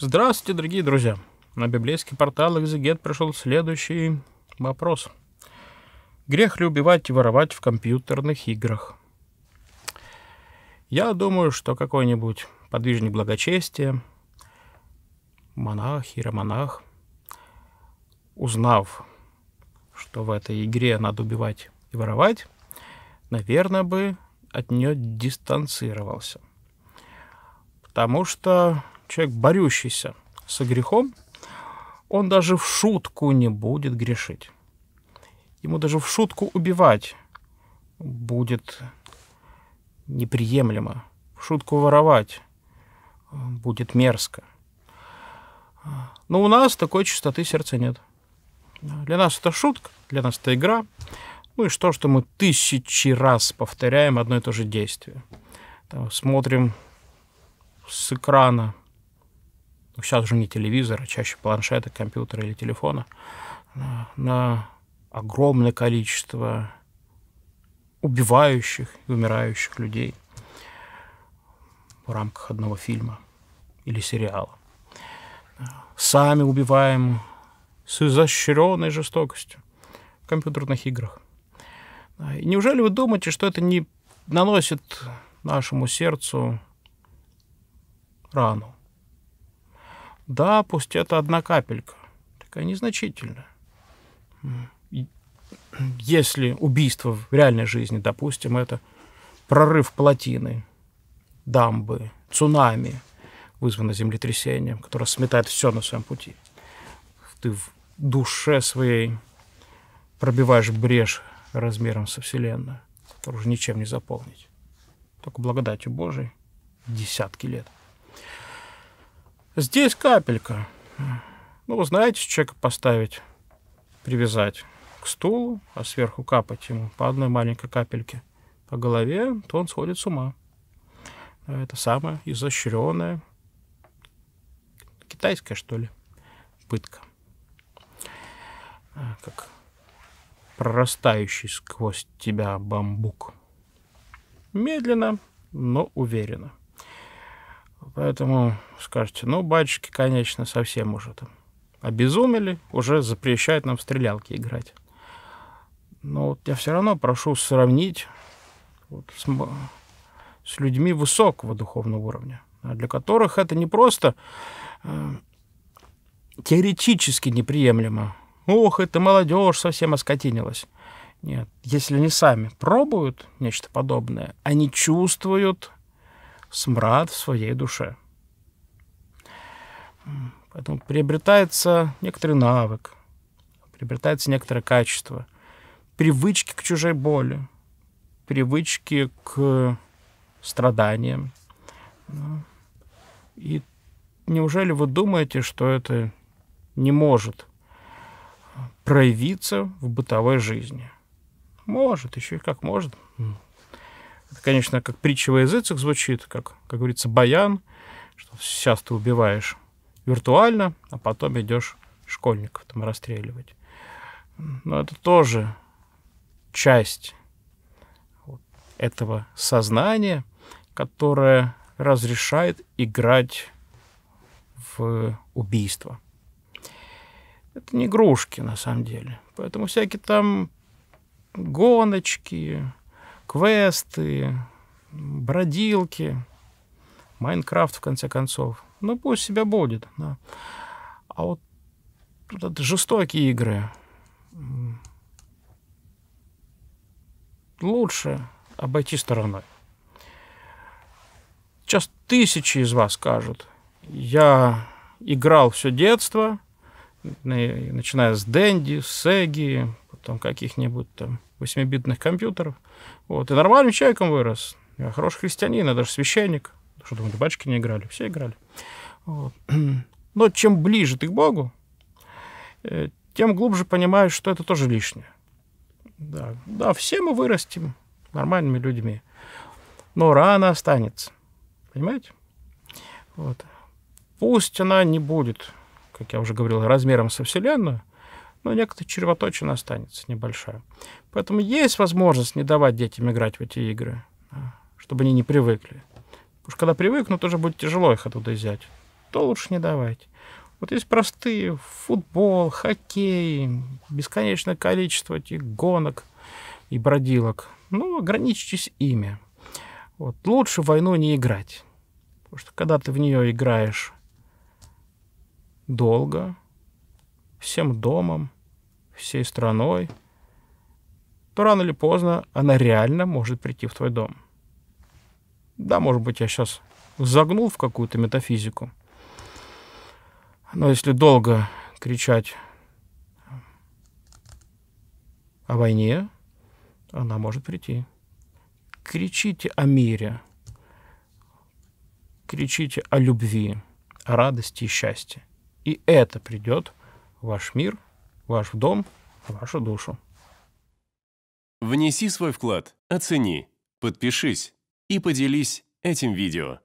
Здравствуйте, дорогие друзья! На библейский портал «Экзегет» пришел следующий вопрос. Грех ли убивать и воровать в компьютерных играх? Я думаю, что какой-нибудь подвижник благочестия, монах, иеромонах, узнав, что в этой игре надо убивать и воровать, наверное, бы от нее дистанцировался. Потому что человек, борющийся со грехом, он даже в шутку не будет грешить. Ему даже в шутку убивать будет неприемлемо. В шутку воровать э, будет мерзко. Но у нас такой чистоты сердца нет. Для нас это шутка, для нас это игра. Ну и что, что мы тысячи раз повторяем одно и то же действие. Там, смотрим с экрана сейчас уже не телевизор, а чаще планшета, компьютера или телефона, э, на огромное количество убивающих и умирающих людей в рамках одного фильма или сериала. Э, сами убиваем с изощренной жестокостью в компьютерных играх. Э, и неужели вы думаете, что это не наносит нашему сердцу рану? Да, пусть это одна капелька, такая незначительная. Если убийство в реальной жизни, допустим, это прорыв плотины, дамбы, цунами, вызвано землетрясением, которое сметает все на своем пути. Ты в душе своей пробиваешь брешь размером со вселенной, которую уже ничем не заполнить. Только благодатью Божией десятки лет. Здесь капелька. Ну, вы знаете, человека поставить, привязать к стулу, а сверху капать ему по одной маленькой капельке по голове, то он сходит с ума. Это самое изощренное, китайская, что ли, пытка. Как прорастающий сквозь тебя бамбук. Медленно, но уверенно. Поэтому скажете, ну, батюшки, конечно, совсем уже там обезумели, уже запрещают нам в стрелялки играть. Но вот я все равно прошу сравнить вот с, с людьми высокого духовного уровня, а для которых это не просто э, теоретически неприемлемо. Ох, это молодежь совсем оскотинилась. Нет, если они сами пробуют нечто подобное, они чувствуют смрад в своей душе. Поэтому приобретается некоторый навык, приобретается некоторое качество, привычки к чужой боли, привычки к страданиям. Ну, и неужели вы думаете, что это не может проявиться в бытовой жизни? Может, еще и как может. Это, конечно, как притча во языцах звучит, как, как говорится, баян, что сейчас ты убиваешь виртуально, а потом идешь школьников там расстреливать. Но это тоже часть этого сознания, которое разрешает играть в убийство. Это не игрушки, на самом деле. Поэтому всякие там гоночки, квесты, бродилки, Майнкрафт, в конце концов. Ну, пусть себя будет, да. А вот тут это жестокие игры. Лучше обойти стороной. Сейчас тысячи из вас скажут, я играл все детство, начиная с Дэнди, Сеги, там каких-нибудь там 8-битных компьютеров. Вот. И нормальным человеком вырос. Я хороший христианин, я даже священник. Что думали, батюшки не играли? Все играли. Вот. Но чем ближе ты к Богу, э, тем глубже понимаешь, что это тоже лишнее. Да, да все мы вырастем нормальными людьми, но рана останется. Понимаете? Вот. Пусть она не будет, как я уже говорил, размером со Вселенную, но ну, некоторая червоточина останется небольшая. Поэтому есть возможность не давать детям играть в эти игры, а, чтобы они не привыкли. Потому что когда привыкнут, уже будет тяжело их оттуда взять. То лучше не давать. Вот есть простые футбол, хоккей, бесконечное количество этих гонок и бродилок. Ну, ограничьтесь ими. Вот. Лучше в войну не играть. Потому что когда ты в нее играешь долго, всем домом, всей страной, то рано или поздно она реально может прийти в твой дом. Да, может быть, я сейчас загнул в какую-то метафизику. Но если долго кричать о войне, она может прийти. Кричите о мире, кричите о любви, о радости и счастье. И это придет в ваш мир – Ваш дом, вашу душу. Внеси свой вклад, оцени, подпишись и поделись этим видео.